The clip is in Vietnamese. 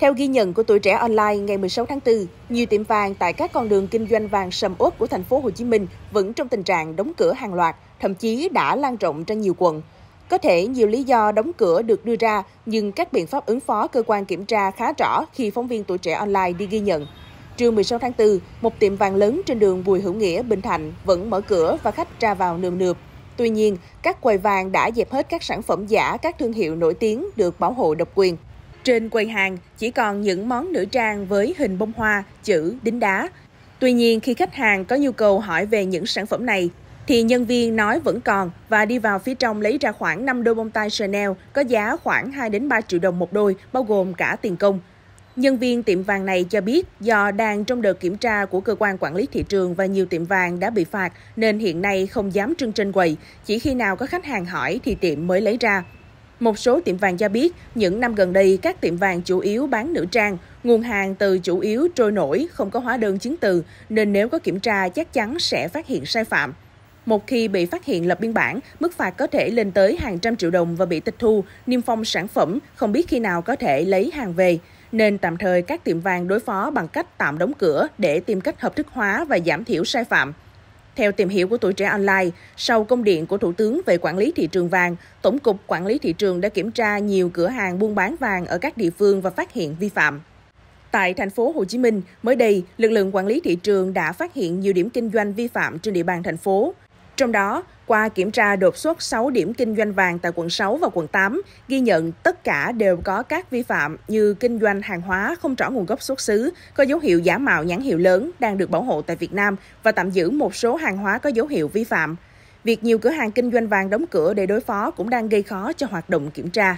Theo ghi nhận của tuổi trẻ online ngày 16 tháng 4, nhiều tiệm vàng tại các con đường kinh doanh vàng sầm uất của thành phố Hồ Chí Minh vẫn trong tình trạng đóng cửa hàng loạt, thậm chí đã lan rộng ra nhiều quận. Có thể nhiều lý do đóng cửa được đưa ra, nhưng các biện pháp ứng phó cơ quan kiểm tra khá rõ khi phóng viên tuổi trẻ online đi ghi nhận. Trưa 16 tháng 4, một tiệm vàng lớn trên đường Bùi Hữu Nghĩa, Bình Thạnh vẫn mở cửa và khách ra vào nườm nượp. Tuy nhiên, các quầy vàng đã dẹp hết các sản phẩm giả, các thương hiệu nổi tiếng được bảo hộ độc quyền. Trên quầy hàng chỉ còn những món nữ trang với hình bông hoa, chữ, đính đá. Tuy nhiên khi khách hàng có nhu cầu hỏi về những sản phẩm này, thì nhân viên nói vẫn còn và đi vào phía trong lấy ra khoảng 5 đôi bông tai Chanel có giá khoảng 2 đến 3 triệu đồng một đôi, bao gồm cả tiền công. Nhân viên tiệm vàng này cho biết do đang trong đợt kiểm tra của cơ quan quản lý thị trường và nhiều tiệm vàng đã bị phạt nên hiện nay không dám trưng trên quầy, chỉ khi nào có khách hàng hỏi thì tiệm mới lấy ra. Một số tiệm vàng cho biết, những năm gần đây, các tiệm vàng chủ yếu bán nữ trang, nguồn hàng từ chủ yếu trôi nổi, không có hóa đơn chứng từ, nên nếu có kiểm tra chắc chắn sẽ phát hiện sai phạm. Một khi bị phát hiện lập biên bản, mức phạt có thể lên tới hàng trăm triệu đồng và bị tịch thu, niêm phong sản phẩm, không biết khi nào có thể lấy hàng về. Nên tạm thời các tiệm vàng đối phó bằng cách tạm đóng cửa để tìm cách hợp thức hóa và giảm thiểu sai phạm. Theo tìm hiểu của tuổi trẻ online, sau công điện của Thủ tướng về quản lý thị trường vàng, Tổng cục Quản lý thị trường đã kiểm tra nhiều cửa hàng buôn bán vàng ở các địa phương và phát hiện vi phạm. Tại thành phố Hồ Chí Minh, mới đây, lực lượng quản lý thị trường đã phát hiện nhiều điểm kinh doanh vi phạm trên địa bàn thành phố. Trong đó, qua kiểm tra đột xuất 6 điểm kinh doanh vàng tại quận 6 và quận 8, ghi nhận tất cả đều có các vi phạm như kinh doanh hàng hóa không rõ nguồn gốc xuất xứ, có dấu hiệu giả mạo nhãn hiệu lớn đang được bảo hộ tại Việt Nam và tạm giữ một số hàng hóa có dấu hiệu vi phạm. Việc nhiều cửa hàng kinh doanh vàng đóng cửa để đối phó cũng đang gây khó cho hoạt động kiểm tra.